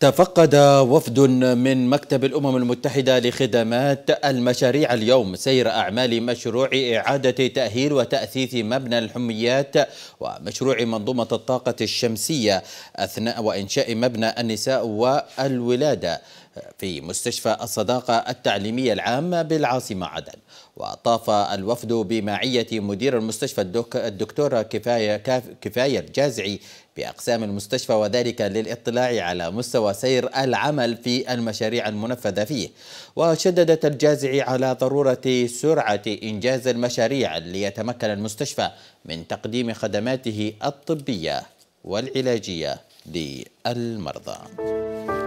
تفقد وفد من مكتب الأمم المتحدة لخدمات المشاريع اليوم سير أعمال مشروع إعادة تأهيل وتأثيث مبنى الحميات ومشروع منظومة الطاقة الشمسية أثناء وإنشاء مبنى النساء والولادة في مستشفى الصداقة التعليمية العامة بالعاصمة عدن وطاف الوفد بمعية مدير المستشفى الدكتورة كفاية, كفاية الجازعي بأقسام المستشفى وذلك للاطلاع على مستوى سير العمل في المشاريع المنفذة فيه وشددت الجازع على ضرورة سرعة إنجاز المشاريع ليتمكن المستشفى من تقديم خدماته الطبية والعلاجية للمرضى